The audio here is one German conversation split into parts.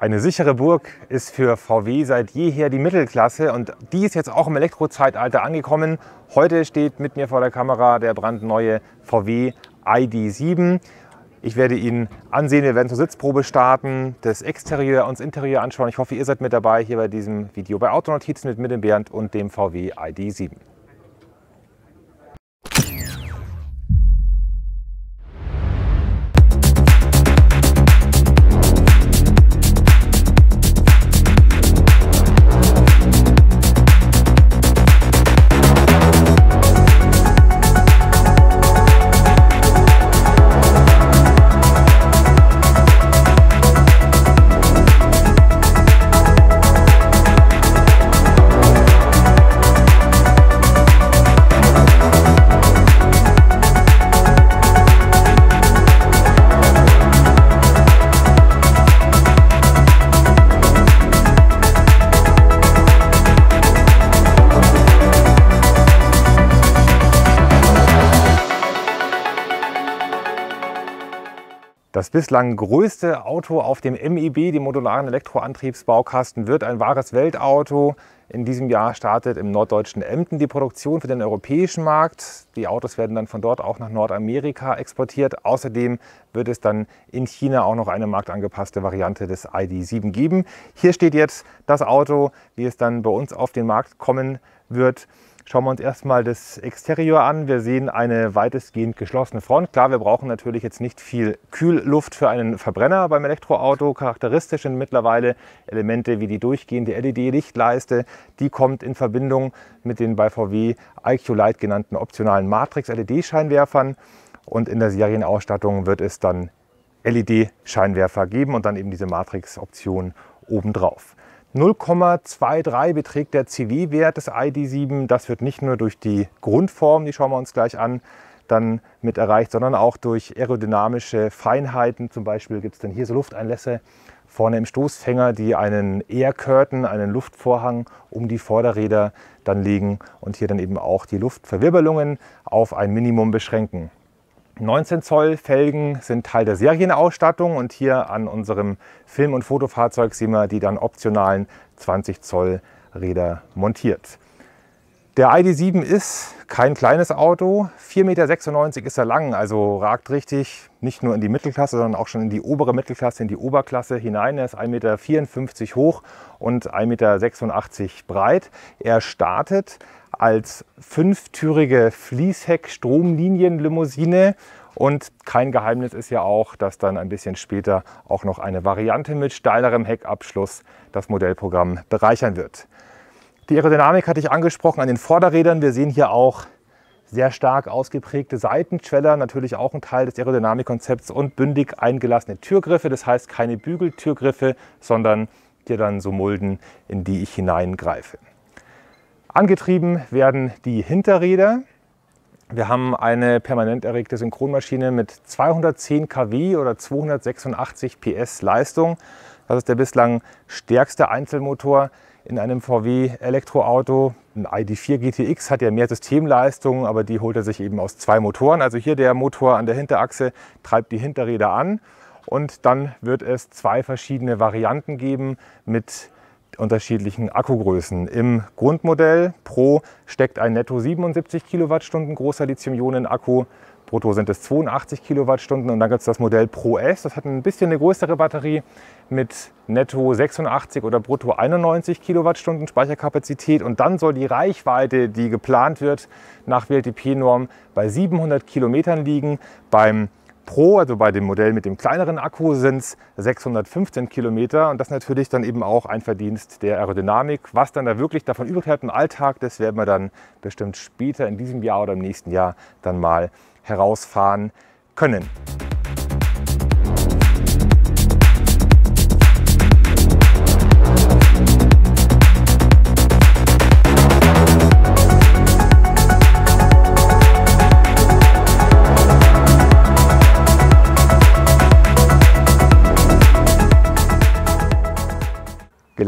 Eine sichere Burg ist für VW seit jeher die Mittelklasse und die ist jetzt auch im Elektrozeitalter angekommen. Heute steht mit mir vor der Kamera der brandneue VW ID7. Ich werde ihn ansehen, wir werden zur Sitzprobe starten, das Exterieur und das Interieur anschauen. Ich hoffe, ihr seid mit dabei hier bei diesem Video bei Autonotizen mit, mit dem Bernd und dem VW ID7. Das bislang größte Auto auf dem MEB, dem modularen Elektroantriebsbaukasten, wird ein wahres Weltauto. In diesem Jahr startet im norddeutschen Emden die Produktion für den europäischen Markt. Die Autos werden dann von dort auch nach Nordamerika exportiert. Außerdem wird es dann in China auch noch eine marktangepasste Variante des ID.7 geben. Hier steht jetzt das Auto, wie es dann bei uns auf den Markt kommen wird. Schauen wir uns erstmal das Exterior an. Wir sehen eine weitestgehend geschlossene Front. Klar, wir brauchen natürlich jetzt nicht viel Kühlluft für einen Verbrenner beim Elektroauto. Charakteristisch sind mittlerweile Elemente wie die durchgehende LED-Lichtleiste. Die kommt in Verbindung mit den bei VW IQ Light genannten optionalen Matrix-LED-Scheinwerfern. Und in der Serienausstattung wird es dann LED-Scheinwerfer geben und dann eben diese Matrix-Option obendrauf. 0,23 beträgt der CW-Wert des ID7. Das wird nicht nur durch die Grundform, die schauen wir uns gleich an, dann mit erreicht, sondern auch durch aerodynamische Feinheiten. Zum Beispiel gibt es dann hier so Lufteinlässe vorne im Stoßfänger, die einen Air Curtain, einen Luftvorhang um die Vorderräder dann legen und hier dann eben auch die Luftverwirbelungen auf ein Minimum beschränken. 19 Zoll Felgen sind Teil der Serienausstattung und hier an unserem Film- und Fotofahrzeug sehen wir die dann optionalen 20 Zoll Räder montiert. Der ID7 ist kein kleines Auto, 4,96 Meter ist er lang, also ragt richtig nicht nur in die Mittelklasse, sondern auch schon in die obere Mittelklasse, in die Oberklasse hinein. Er ist 1,54 Meter hoch und 1,86 Meter breit. Er startet als fünftürige Fließheck-Stromlinienlimousine. Und kein Geheimnis ist ja auch, dass dann ein bisschen später auch noch eine Variante mit steilerem Heckabschluss das Modellprogramm bereichern wird. Die Aerodynamik hatte ich angesprochen an den Vorderrädern. Wir sehen hier auch sehr stark ausgeprägte Seitenschweller, natürlich auch ein Teil des Aerodynamikkonzepts und bündig eingelassene Türgriffe, das heißt keine Bügeltürgriffe, sondern hier dann so Mulden, in die ich hineingreife. Angetrieben werden die Hinterräder. Wir haben eine permanent erregte Synchronmaschine mit 210 kW oder 286 PS Leistung. Das ist der bislang stärkste Einzelmotor in einem VW Elektroauto. Ein ID4 GTX hat ja mehr Systemleistung, aber die holt er sich eben aus zwei Motoren. Also hier der Motor an der Hinterachse treibt die Hinterräder an und dann wird es zwei verschiedene Varianten geben mit unterschiedlichen Akkugrößen. Im Grundmodell Pro steckt ein netto 77 Kilowattstunden großer Lithium-Ionen-Akku. Brutto sind es 82 Kilowattstunden und dann gibt es das Modell Pro S, das hat ein bisschen eine größere Batterie mit netto 86 oder brutto 91 Kilowattstunden Speicherkapazität und dann soll die Reichweite, die geplant wird nach WLTP-Norm, bei 700 Kilometern liegen. Beim Pro, also bei dem Modell mit dem kleineren Akku, sind es 615 Kilometer und das natürlich dann eben auch ein Verdienst der Aerodynamik. Was dann da wirklich davon übrig bleibt im Alltag, das werden wir dann bestimmt später in diesem Jahr oder im nächsten Jahr dann mal herausfahren können.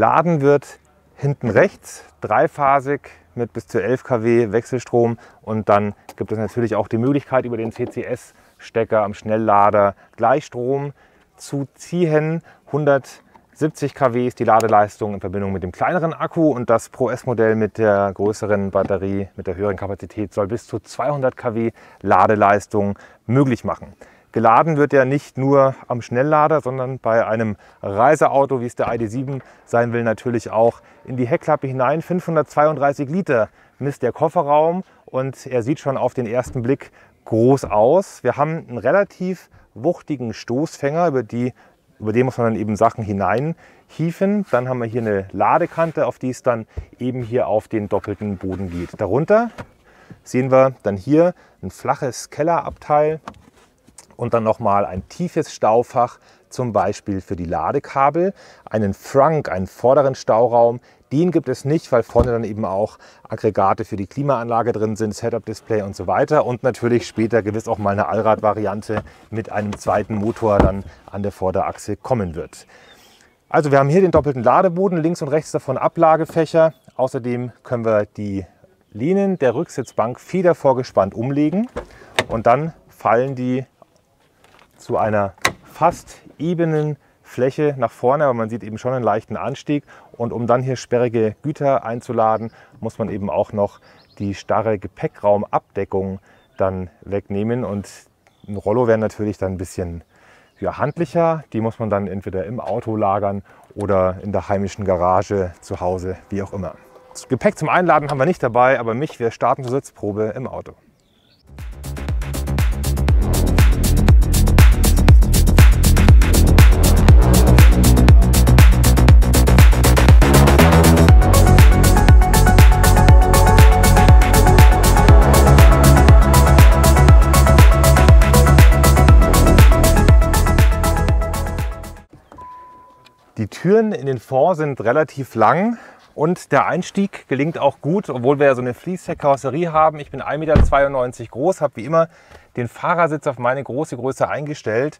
Geladen wird hinten rechts, dreiphasig mit bis zu 11 kW Wechselstrom und dann gibt es natürlich auch die Möglichkeit über den CCS-Stecker am Schnelllader Gleichstrom zu ziehen. 170 kW ist die Ladeleistung in Verbindung mit dem kleineren Akku und das Pro S-Modell mit der größeren Batterie mit der höheren Kapazität soll bis zu 200 kW Ladeleistung möglich machen. Geladen wird er nicht nur am Schnelllader, sondern bei einem Reiseauto, wie es der ID7 sein will, natürlich auch in die Heckklappe hinein. 532 Liter misst der Kofferraum und er sieht schon auf den ersten Blick groß aus. Wir haben einen relativ wuchtigen Stoßfänger, über, die, über den muss man dann eben Sachen hineinhieven. Dann haben wir hier eine Ladekante, auf die es dann eben hier auf den doppelten Boden geht. Darunter sehen wir dann hier ein flaches Kellerabteil und dann nochmal ein tiefes Staufach, zum Beispiel für die Ladekabel, einen Frunk, einen vorderen Stauraum, den gibt es nicht, weil vorne dann eben auch Aggregate für die Klimaanlage drin sind, Setup-Display und so weiter. Und natürlich später gewiss auch mal eine Allrad-Variante mit einem zweiten Motor dann an der Vorderachse kommen wird. Also wir haben hier den doppelten Ladeboden, links und rechts davon Ablagefächer. Außerdem können wir die Lehnen der Rücksitzbank federvorgespannt umlegen und dann fallen die zu einer fast ebenen Fläche nach vorne, aber man sieht eben schon einen leichten Anstieg. Und um dann hier sperrige Güter einzuladen, muss man eben auch noch die starre Gepäckraumabdeckung dann wegnehmen. Und ein Rollo wäre natürlich dann ein bisschen ja, handlicher. Die muss man dann entweder im Auto lagern oder in der heimischen Garage zu Hause, wie auch immer. Das Gepäck zum Einladen haben wir nicht dabei, aber mich, wir starten zur Sitzprobe im Auto. Türen in den Fond sind relativ lang und der Einstieg gelingt auch gut, obwohl wir ja so eine Fließheck-Karosserie haben. Ich bin 1,92 Meter groß, habe wie immer den Fahrersitz auf meine große Größe eingestellt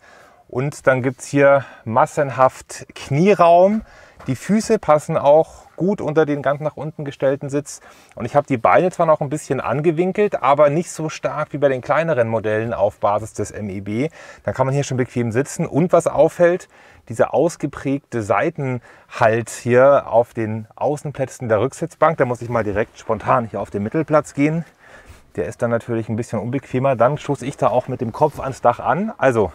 und dann gibt es hier massenhaft Knieraum. Die Füße passen auch gut unter den ganz nach unten gestellten Sitz. Und ich habe die Beine zwar noch ein bisschen angewinkelt, aber nicht so stark wie bei den kleineren Modellen auf Basis des MEB. Dann kann man hier schon bequem sitzen. Und was auffällt, dieser ausgeprägte Seitenhalt hier auf den Außenplätzen der Rücksitzbank. Da muss ich mal direkt spontan hier auf den Mittelplatz gehen. Der ist dann natürlich ein bisschen unbequemer. Dann stoße ich da auch mit dem Kopf ans Dach an. Also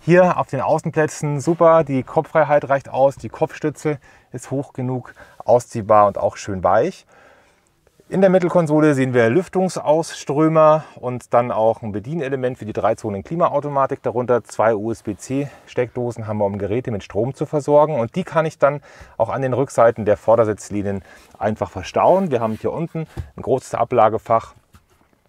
hier auf den Außenplätzen super, die Kopffreiheit reicht aus, die Kopfstütze ist hoch genug, ausziehbar und auch schön weich. In der Mittelkonsole sehen wir Lüftungsausströmer und dann auch ein Bedienelement für die Zonen Klimaautomatik. Darunter zwei USB-C-Steckdosen haben wir, um Geräte mit Strom zu versorgen. Und die kann ich dann auch an den Rückseiten der Vordersitzlinien einfach verstauen. Wir haben hier unten ein großes Ablagefach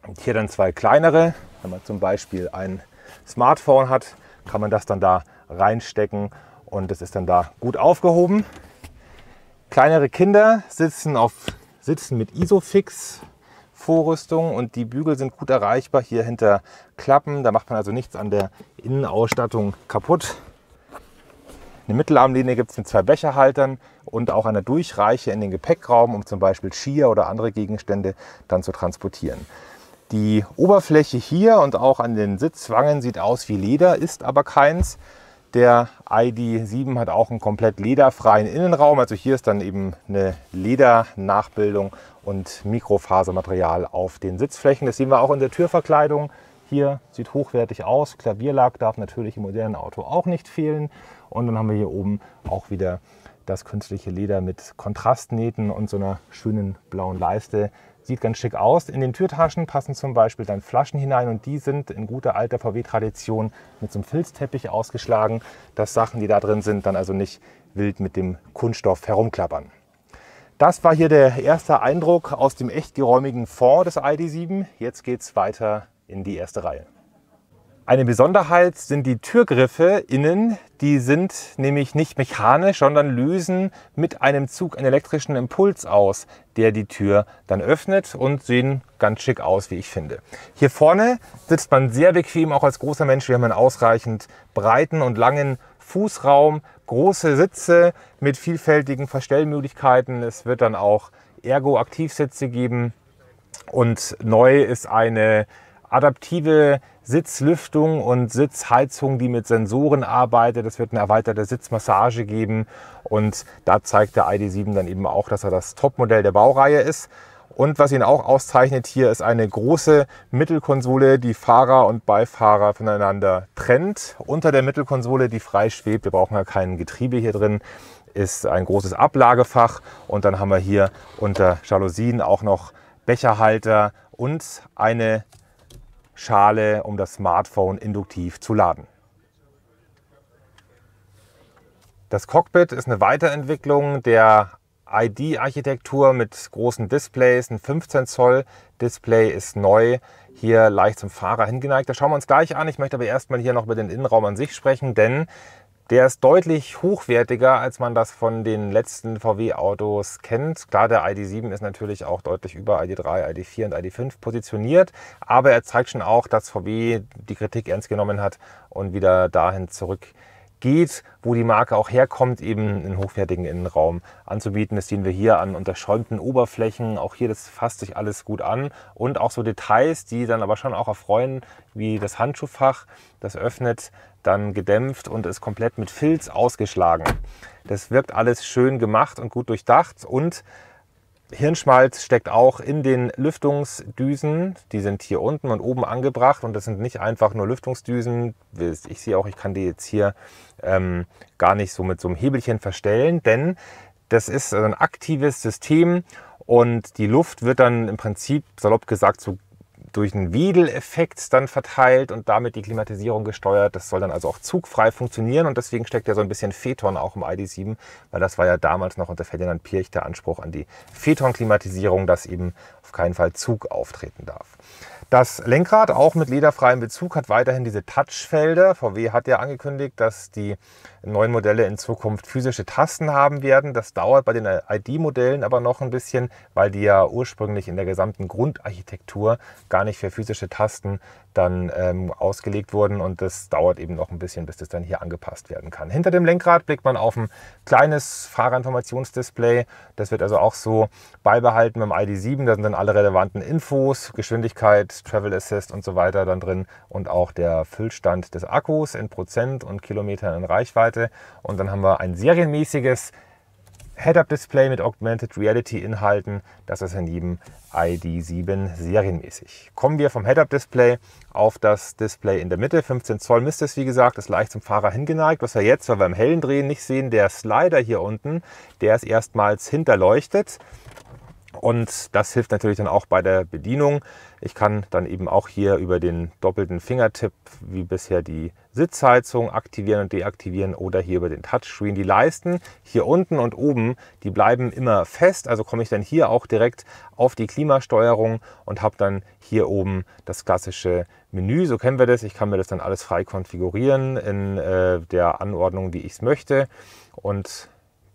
und hier dann zwei kleinere. Wenn man zum Beispiel ein Smartphone hat, kann man das dann da reinstecken und es ist dann da gut aufgehoben. Kleinere Kinder sitzen auf sitzen mit Isofix. Vorrüstung und die Bügel sind gut erreichbar hier hinter Klappen. Da macht man also nichts an der Innenausstattung kaputt. Eine Mittelarmlinie gibt es mit zwei Becherhaltern und auch eine Durchreiche in den Gepäckraum, um zum Beispiel Skier oder andere Gegenstände dann zu transportieren. Die Oberfläche hier und auch an den Sitzwangen sieht aus wie Leder, ist aber keins. Der ID7 hat auch einen komplett lederfreien Innenraum. Also hier ist dann eben eine Ledernachbildung und Mikrofasermaterial auf den Sitzflächen. Das sehen wir auch in der Türverkleidung. Hier sieht hochwertig aus. Klavierlack darf natürlich im modernen Auto auch nicht fehlen. Und dann haben wir hier oben auch wieder das künstliche Leder mit Kontrastnähten und so einer schönen blauen Leiste, Sieht ganz schick aus. In den Türtaschen passen zum Beispiel dann Flaschen hinein und die sind in guter alter VW-Tradition mit so einem Filzteppich ausgeschlagen, dass Sachen, die da drin sind, dann also nicht wild mit dem Kunststoff herumklappern. Das war hier der erste Eindruck aus dem echt geräumigen Fond des ID7. Jetzt geht es weiter in die erste Reihe. Eine Besonderheit sind die Türgriffe innen. Die sind nämlich nicht mechanisch, sondern lösen mit einem Zug einen elektrischen Impuls aus, der die Tür dann öffnet und sehen ganz schick aus, wie ich finde. Hier vorne sitzt man sehr bequem, auch als großer Mensch. Wir haben einen ausreichend breiten und langen Fußraum, große Sitze mit vielfältigen Verstellmöglichkeiten. Es wird dann auch Ergo-Aktivsitze geben. Und neu ist eine adaptive Sitzlüftung und Sitzheizung, die mit Sensoren arbeitet. Es wird eine erweiterte Sitzmassage geben und da zeigt der ID7 dann eben auch, dass er das Topmodell der Baureihe ist. Und was ihn auch auszeichnet hier ist eine große Mittelkonsole, die Fahrer und Beifahrer voneinander trennt. Unter der Mittelkonsole, die frei schwebt, wir brauchen ja kein Getriebe hier drin, ist ein großes Ablagefach. Und dann haben wir hier unter Jalousien auch noch Becherhalter und eine Schale, um das Smartphone induktiv zu laden. Das Cockpit ist eine Weiterentwicklung der ID-Architektur mit großen Displays. Ein 15 Zoll Display ist neu, hier leicht zum Fahrer hingeneigt. Das schauen wir uns gleich an. Ich möchte aber erstmal hier noch über den Innenraum an sich sprechen, denn der ist deutlich hochwertiger, als man das von den letzten VW-Autos kennt. Klar, der ID7 ist natürlich auch deutlich über ID3, ID4 und ID5 positioniert, aber er zeigt schon auch, dass VW die Kritik ernst genommen hat und wieder dahin zurück geht, wo die Marke auch herkommt, eben einen hochwertigen Innenraum anzubieten. Das sehen wir hier an unterschäumten Oberflächen. Auch hier, das fasst sich alles gut an. Und auch so Details, die dann aber schon auch erfreuen, wie das Handschuhfach. Das öffnet, dann gedämpft und ist komplett mit Filz ausgeschlagen. Das wirkt alles schön gemacht und gut durchdacht und Hirnschmalz steckt auch in den Lüftungsdüsen. Die sind hier unten und oben angebracht und das sind nicht einfach nur Lüftungsdüsen. Ich sehe auch, ich kann die jetzt hier ähm, gar nicht so mit so einem Hebelchen verstellen, denn das ist ein aktives System und die Luft wird dann im Prinzip salopp gesagt so durch einen Wiedel-Effekt dann verteilt und damit die Klimatisierung gesteuert. Das soll dann also auch zugfrei funktionieren und deswegen steckt ja so ein bisschen Phaeton auch im ID7, weil das war ja damals noch unter Ferdinand Pirch der Anspruch an die Phaeton-Klimatisierung, dass eben auf keinen Fall Zug auftreten darf. Das Lenkrad, auch mit lederfreiem Bezug, hat weiterhin diese Touchfelder. VW hat ja angekündigt, dass die neuen Modelle in Zukunft physische Tasten haben werden. Das dauert bei den ID-Modellen aber noch ein bisschen, weil die ja ursprünglich in der gesamten Grundarchitektur gar nicht für physische Tasten dann ähm, ausgelegt wurden und das dauert eben noch ein bisschen, bis das dann hier angepasst werden kann. Hinter dem Lenkrad blickt man auf ein kleines Fahrerinformationsdisplay. Das wird also auch so beibehalten beim ID7. Da sind dann alle relevanten Infos, Geschwindigkeit, Travel Assist und so weiter dann drin und auch der Füllstand des Akkus in Prozent und Kilometern in Reichweite. Seite. Und dann haben wir ein serienmäßiges Head-Up-Display mit Augmented Reality-Inhalten. Das ist in jedem ID7 serienmäßig. Kommen wir vom Head-Up-Display auf das Display in der Mitte. 15 Zoll misst es, wie gesagt, ist leicht zum Fahrer hingeneigt. Was wir jetzt, weil wir im hellen Drehen nicht sehen, der Slider hier unten, der ist erstmals hinterleuchtet. Und das hilft natürlich dann auch bei der Bedienung. Ich kann dann eben auch hier über den doppelten Fingertipp wie bisher die Sitzheizung aktivieren und deaktivieren oder hier über den Touchscreen. Die Leisten hier unten und oben, die bleiben immer fest. Also komme ich dann hier auch direkt auf die Klimasteuerung und habe dann hier oben das klassische Menü. So kennen wir das. Ich kann mir das dann alles frei konfigurieren in äh, der Anordnung, wie ich es möchte. Und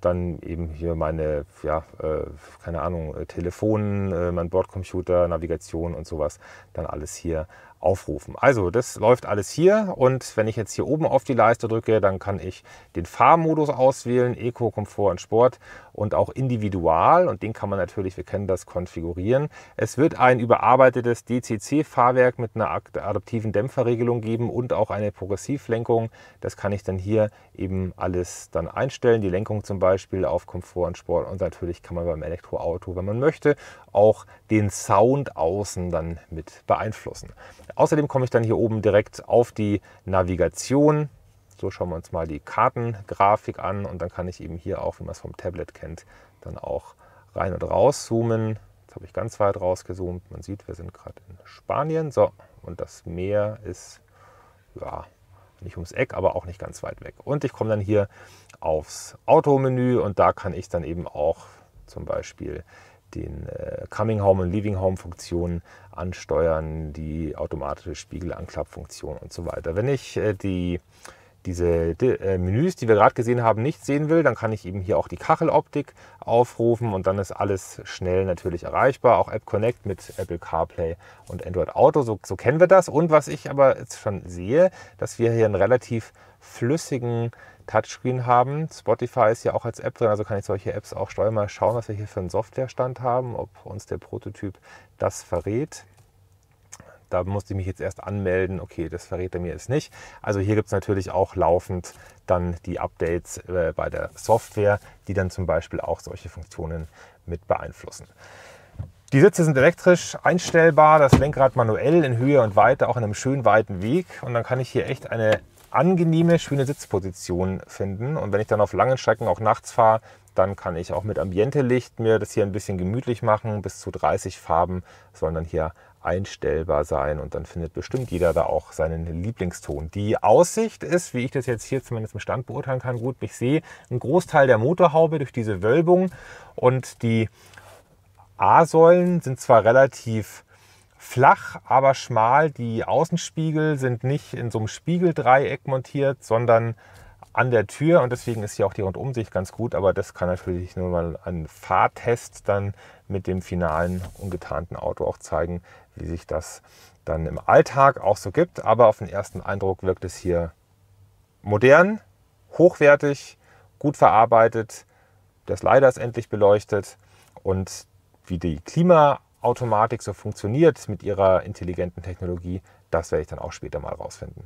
dann eben hier meine, ja, äh, keine Ahnung, äh, Telefon, äh, mein Bordcomputer, Navigation und sowas, dann alles hier aufrufen. Also das läuft alles hier und wenn ich jetzt hier oben auf die Leiste drücke, dann kann ich den Fahrmodus auswählen, Eco, Komfort und Sport und auch Individual und den kann man natürlich, wir kennen das, konfigurieren. Es wird ein überarbeitetes DCC-Fahrwerk mit einer adaptiven Dämpferregelung geben und auch eine Progressivlenkung. Das kann ich dann hier eben alles dann einstellen, die Lenkung zum Beispiel auf Komfort und Sport und natürlich kann man beim Elektroauto, wenn man möchte, auch den Sound außen dann mit beeinflussen. Außerdem komme ich dann hier oben direkt auf die Navigation. So schauen wir uns mal die Kartengrafik an und dann kann ich eben hier auch, wie man es vom Tablet kennt, dann auch rein und raus zoomen. Jetzt habe ich ganz weit rausgezoomt. Man sieht, wir sind gerade in Spanien. So, und das Meer ist, ja, nicht ums Eck, aber auch nicht ganz weit weg. Und ich komme dann hier aufs Automenü und da kann ich dann eben auch zum Beispiel den äh, Coming Home und Leaving Home Funktionen ansteuern, die automatische Spiegelanklappfunktion und so weiter. Wenn ich äh, die diese äh, Menüs, die wir gerade gesehen haben, nicht sehen will, dann kann ich eben hier auch die Kacheloptik aufrufen und dann ist alles schnell natürlich erreichbar. Auch App Connect mit Apple CarPlay und Android Auto, so, so kennen wir das. Und was ich aber jetzt schon sehe, dass wir hier einen relativ flüssigen Touchscreen haben. Spotify ist ja auch als App drin, also kann ich solche Apps auch steuern. Mal schauen, was wir hier für einen Softwarestand haben, ob uns der Prototyp das verrät da musste ich mich jetzt erst anmelden, okay, das verrät er mir jetzt nicht. Also hier gibt es natürlich auch laufend dann die Updates äh, bei der Software, die dann zum Beispiel auch solche Funktionen mit beeinflussen. Die Sitze sind elektrisch einstellbar, das Lenkrad manuell in Höhe und Weite, auch in einem schön weiten Weg. Und dann kann ich hier echt eine angenehme, schöne Sitzposition finden. Und wenn ich dann auf langen Strecken auch nachts fahre, dann kann ich auch mit Ambiente-Licht mir das hier ein bisschen gemütlich machen. Bis zu 30 Farben sollen dann hier einstellbar sein und dann findet bestimmt jeder da auch seinen Lieblingston. Die Aussicht ist, wie ich das jetzt hier zumindest im Stand beurteilen kann, gut, ich sehe einen Großteil der Motorhaube durch diese Wölbung und die A-Säulen sind zwar relativ flach, aber schmal. Die Außenspiegel sind nicht in so einem Spiegeldreieck montiert, sondern an der Tür und deswegen ist hier auch die Rundumsicht ganz gut, aber das kann natürlich nur mal ein Fahrtest dann mit dem finalen ungetarnten Auto auch zeigen, wie sich das dann im Alltag auch so gibt. Aber auf den ersten Eindruck wirkt es hier modern, hochwertig, gut verarbeitet. Das Leider ist endlich beleuchtet und wie die Klimaautomatik so funktioniert mit ihrer intelligenten Technologie, das werde ich dann auch später mal rausfinden.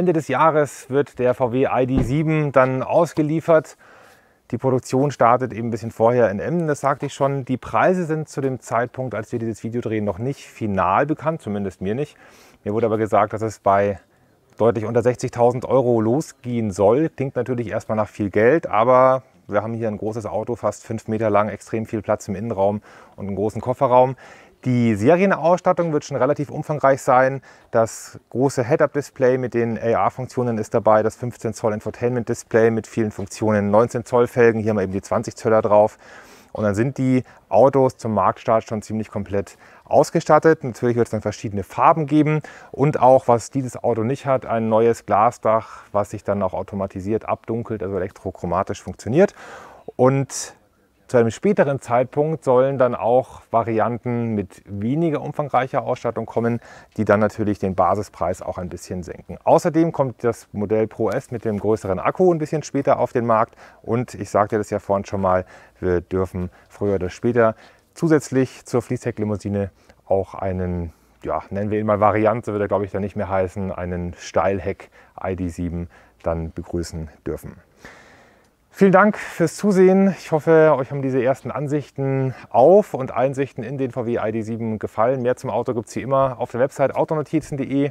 Ende des Jahres wird der VW ID7 dann ausgeliefert. Die Produktion startet eben ein bisschen vorher in Emden, das sagte ich schon. Die Preise sind zu dem Zeitpunkt, als wir dieses Video drehen, noch nicht final bekannt, zumindest mir nicht. Mir wurde aber gesagt, dass es bei deutlich unter 60.000 Euro losgehen soll. Klingt natürlich erstmal nach viel Geld, aber wir haben hier ein großes Auto, fast fünf Meter lang, extrem viel Platz im Innenraum und einen großen Kofferraum. Die Serienausstattung wird schon relativ umfangreich sein. Das große Head-Up-Display mit den AR-Funktionen ist dabei, das 15 Zoll Infotainment-Display mit vielen Funktionen, 19 Zoll Felgen, hier haben wir eben die 20 Zöller drauf. Und dann sind die Autos zum Marktstart schon ziemlich komplett ausgestattet. Natürlich wird es dann verschiedene Farben geben und auch, was dieses Auto nicht hat, ein neues Glasdach, was sich dann auch automatisiert abdunkelt, also elektrochromatisch funktioniert. Und zu einem späteren Zeitpunkt sollen dann auch Varianten mit weniger umfangreicher Ausstattung kommen, die dann natürlich den Basispreis auch ein bisschen senken. Außerdem kommt das Modell Pro S mit dem größeren Akku ein bisschen später auf den Markt und ich sagte das ja vorhin schon mal, wir dürfen früher oder später zusätzlich zur Fließhecklimousine auch einen, ja, nennen wir ihn mal Variante, wird er glaube ich dann nicht mehr heißen, einen Steilheck ID7 dann begrüßen dürfen. Vielen Dank fürs Zusehen. Ich hoffe, euch haben diese ersten Ansichten auf und Einsichten in den VW ID7 gefallen. Mehr zum Auto gibt es wie immer auf der Website autonotizen.de.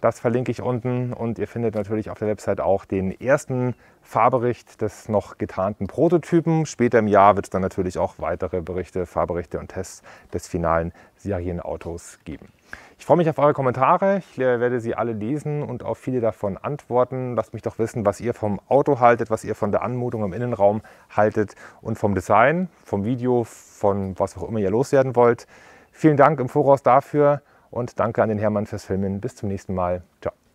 Das verlinke ich unten und ihr findet natürlich auf der Website auch den ersten Fahrbericht des noch getarnten Prototypen. Später im Jahr wird es dann natürlich auch weitere Berichte, Fahrberichte und Tests des finalen Serienautos geben. Ich freue mich auf eure Kommentare. Ich werde sie alle lesen und auf viele davon antworten. Lasst mich doch wissen, was ihr vom Auto haltet, was ihr von der Anmutung im Innenraum haltet und vom Design, vom Video, von was auch immer ihr loswerden wollt. Vielen Dank im Voraus dafür und danke an den Hermann fürs Filmen. Bis zum nächsten Mal. Ciao.